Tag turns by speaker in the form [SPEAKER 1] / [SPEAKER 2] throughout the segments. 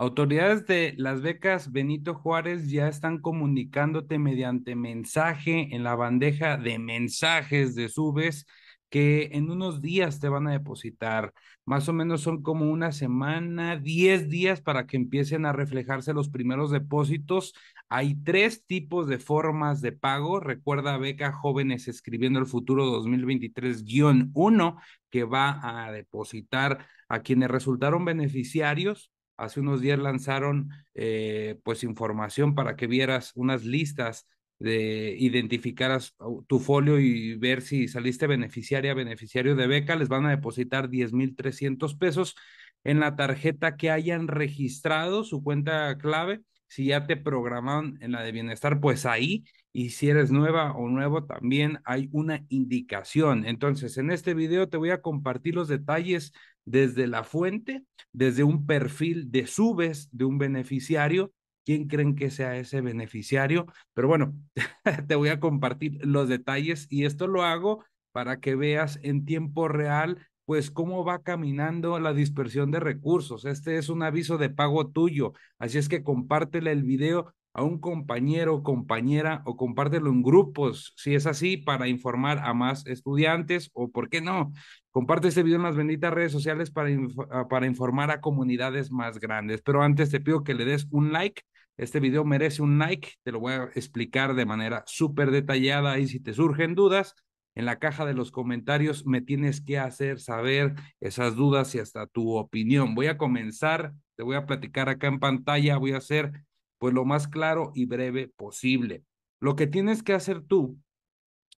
[SPEAKER 1] Autoridades de las becas Benito Juárez ya están comunicándote mediante mensaje en la bandeja de mensajes de subes que en unos días te van a depositar. Más o menos son como una semana, diez días para que empiecen a reflejarse los primeros depósitos. Hay tres tipos de formas de pago. Recuerda Beca Jóvenes Escribiendo el Futuro 2023-1 que va a depositar a quienes resultaron beneficiarios Hace unos días lanzaron eh, pues información para que vieras unas listas de identificaras uh, tu folio y ver si saliste beneficiaria, beneficiario de beca, les van a depositar 10,300 pesos en la tarjeta que hayan registrado su cuenta clave. Si ya te programaron en la de bienestar, pues ahí y si eres nueva o nuevo, también hay una indicación. Entonces, en este video te voy a compartir los detalles desde la fuente, desde un perfil de subes de un beneficiario. ¿Quién creen que sea ese beneficiario? Pero bueno, te voy a compartir los detalles y esto lo hago para que veas en tiempo real pues cómo va caminando la dispersión de recursos. Este es un aviso de pago tuyo, así es que compártele el video a un compañero, compañera o compártelo en grupos, si es así, para informar a más estudiantes o, ¿por qué no? Comparte este video en las benditas redes sociales para, ah, para informar a comunidades más grandes. Pero antes te pido que le des un like. Este video merece un like. Te lo voy a explicar de manera súper detallada y si te surgen dudas, en la caja de los comentarios me tienes que hacer saber esas dudas y hasta tu opinión. Voy a comenzar, te voy a platicar acá en pantalla, voy a hacer pues lo más claro y breve posible. Lo que tienes que hacer tú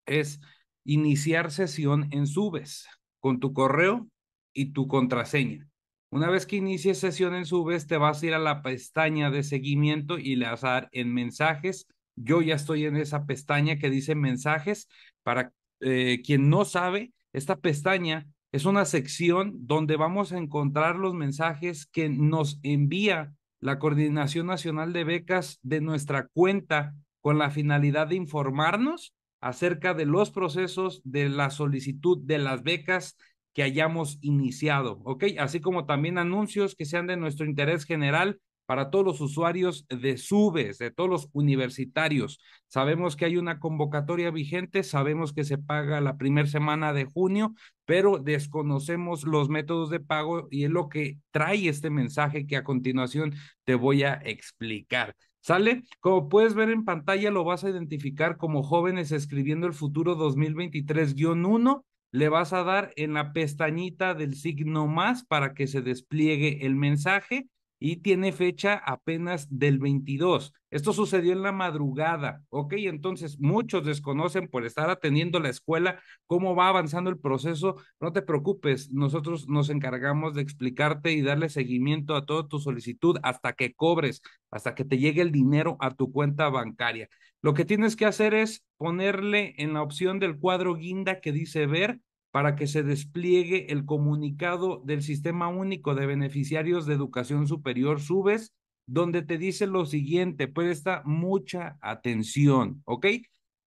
[SPEAKER 1] es iniciar sesión en Subes con tu correo y tu contraseña. Una vez que inicies sesión en Subes, te vas a ir a la pestaña de seguimiento y le vas a dar en mensajes. Yo ya estoy en esa pestaña que dice mensajes. Para eh, quien no sabe, esta pestaña es una sección donde vamos a encontrar los mensajes que nos envía la Coordinación Nacional de Becas de nuestra cuenta con la finalidad de informarnos acerca de los procesos de la solicitud de las becas que hayamos iniciado, ¿ok? Así como también anuncios que sean de nuestro interés general para todos los usuarios de SUBES, de todos los universitarios. Sabemos que hay una convocatoria vigente, sabemos que se paga la primera semana de junio, pero desconocemos los métodos de pago y es lo que trae este mensaje que a continuación te voy a explicar. ¿Sale? Como puedes ver en pantalla, lo vas a identificar como jóvenes escribiendo el futuro 2023-1. Le vas a dar en la pestañita del signo más para que se despliegue el mensaje y tiene fecha apenas del 22. Esto sucedió en la madrugada, ¿ok? Entonces muchos desconocen por estar atendiendo la escuela cómo va avanzando el proceso. No te preocupes, nosotros nos encargamos de explicarte y darle seguimiento a toda tu solicitud hasta que cobres, hasta que te llegue el dinero a tu cuenta bancaria. Lo que tienes que hacer es ponerle en la opción del cuadro guinda que dice ver para que se despliegue el comunicado del Sistema Único de Beneficiarios de Educación Superior, subes, donde te dice lo siguiente, presta mucha atención, ¿ok?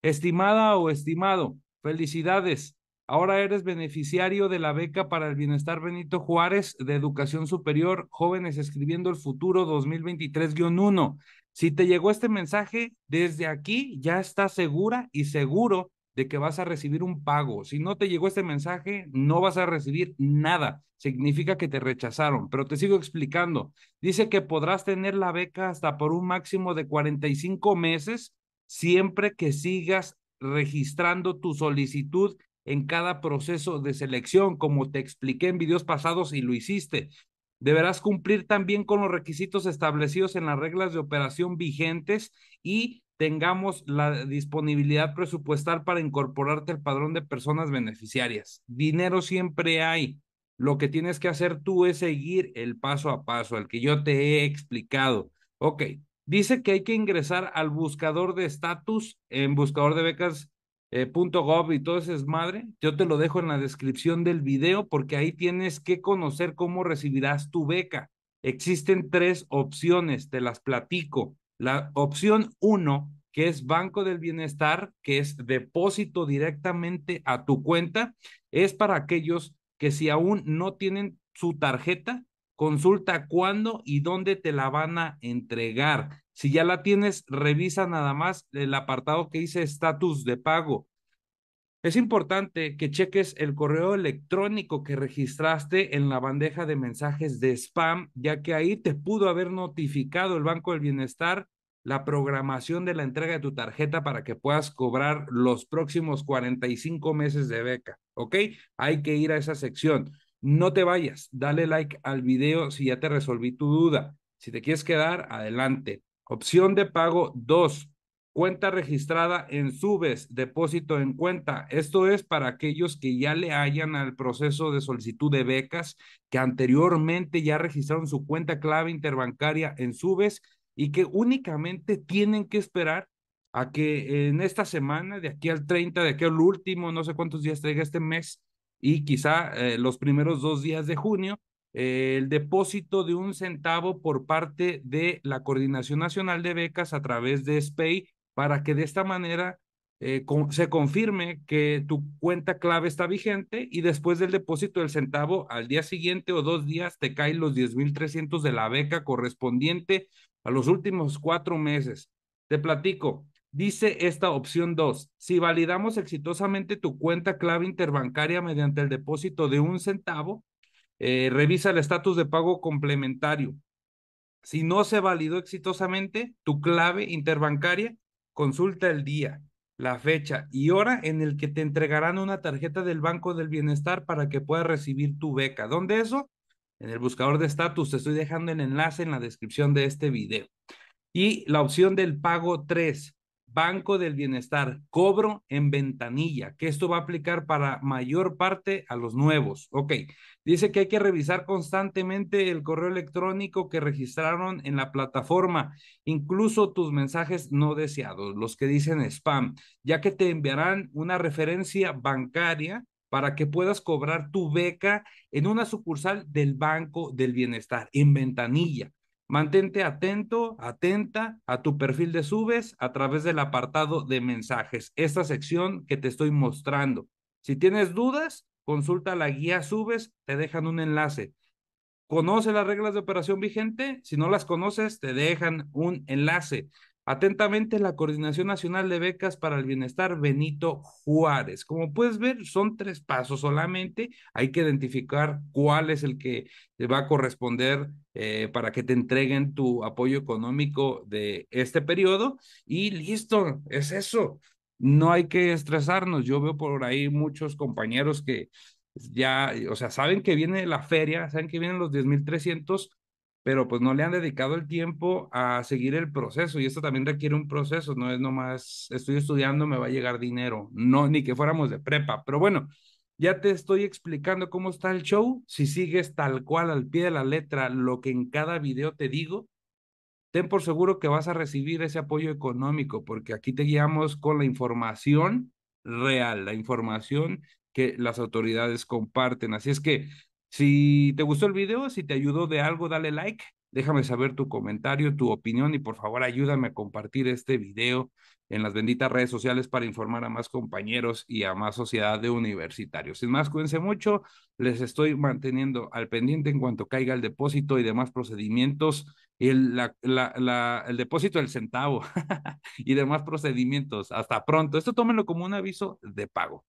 [SPEAKER 1] Estimada o estimado, felicidades. Ahora eres beneficiario de la beca para el bienestar Benito Juárez de Educación Superior, jóvenes escribiendo el futuro 2023-1. Si te llegó este mensaje, desde aquí ya estás segura y seguro de que vas a recibir un pago. Si no te llegó este mensaje, no vas a recibir nada. Significa que te rechazaron, pero te sigo explicando. Dice que podrás tener la beca hasta por un máximo de 45 meses, siempre que sigas registrando tu solicitud en cada proceso de selección, como te expliqué en videos pasados y lo hiciste. Deberás cumplir también con los requisitos establecidos en las reglas de operación vigentes y tengamos la disponibilidad presupuestal para incorporarte al padrón de personas beneficiarias. Dinero siempre hay. Lo que tienes que hacer tú es seguir el paso a paso, el que yo te he explicado. Ok, dice que hay que ingresar al buscador de estatus en buscador de becas eh, punto y todo ese es madre, yo te lo dejo en la descripción del video porque ahí tienes que conocer cómo recibirás tu beca. Existen tres opciones, te las platico. La opción uno, que es Banco del Bienestar, que es depósito directamente a tu cuenta, es para aquellos que si aún no tienen su tarjeta, consulta cuándo y dónde te la van a entregar. Si ya la tienes, revisa nada más el apartado que dice estatus de pago. Es importante que cheques el correo electrónico que registraste en la bandeja de mensajes de spam, ya que ahí te pudo haber notificado el Banco del Bienestar la programación de la entrega de tu tarjeta para que puedas cobrar los próximos 45 meses de beca, ¿ok? Hay que ir a esa sección. No te vayas, dale like al video si ya te resolví tu duda. Si te quieres quedar, adelante. Opción de pago 2. Cuenta registrada en subes, depósito en cuenta. Esto es para aquellos que ya le hayan al proceso de solicitud de becas, que anteriormente ya registraron su cuenta clave interbancaria en subes y que únicamente tienen que esperar a que en esta semana, de aquí al 30, de aquí al último, no sé cuántos días traiga este mes, y quizá eh, los primeros dos días de junio, eh, el depósito de un centavo por parte de la Coordinación Nacional de Becas a través de SPEI, para que de esta manera eh, se confirme que tu cuenta clave está vigente y después del depósito del centavo, al día siguiente o dos días, te caen los 10.300 de la beca correspondiente a los últimos cuatro meses. Te platico, dice esta opción dos, si validamos exitosamente tu cuenta clave interbancaria mediante el depósito de un centavo, eh, revisa el estatus de pago complementario. Si no se validó exitosamente tu clave interbancaria, consulta el día, la fecha y hora en el que te entregarán una tarjeta del Banco del Bienestar para que puedas recibir tu beca. ¿Dónde eso? En el buscador de estatus te estoy dejando el enlace en la descripción de este video. Y la opción del pago 3, Banco del Bienestar, cobro en ventanilla, que esto va a aplicar para mayor parte a los nuevos. Ok, dice que hay que revisar constantemente el correo electrónico que registraron en la plataforma, incluso tus mensajes no deseados, los que dicen spam, ya que te enviarán una referencia bancaria para que puedas cobrar tu beca en una sucursal del Banco del Bienestar, en ventanilla. Mantente atento, atenta a tu perfil de subes a través del apartado de mensajes, esta sección que te estoy mostrando. Si tienes dudas, consulta la guía subes, te dejan un enlace. Conoce las reglas de operación vigente, si no las conoces, te dejan un enlace. Atentamente, la Coordinación Nacional de Becas para el Bienestar Benito Juárez. Como puedes ver, son tres pasos solamente. Hay que identificar cuál es el que te va a corresponder eh, para que te entreguen tu apoyo económico de este periodo. Y listo, es eso. No hay que estresarnos. Yo veo por ahí muchos compañeros que ya, o sea, saben que viene la feria, saben que vienen los 10.300 pero pues no le han dedicado el tiempo a seguir el proceso y esto también requiere un proceso, no es nomás estoy estudiando, me va a llegar dinero, no, ni que fuéramos de prepa, pero bueno, ya te estoy explicando cómo está el show, si sigues tal cual al pie de la letra lo que en cada video te digo, ten por seguro que vas a recibir ese apoyo económico porque aquí te guiamos con la información real, la información que las autoridades comparten. Así es que si te gustó el video, si te ayudó de algo, dale like. Déjame saber tu comentario, tu opinión y por favor ayúdame a compartir este video en las benditas redes sociales para informar a más compañeros y a más sociedad de universitarios. Sin más, cuídense mucho. Les estoy manteniendo al pendiente en cuanto caiga el depósito y demás procedimientos, el, el depósito del centavo y demás procedimientos. Hasta pronto. Esto tómenlo como un aviso de pago.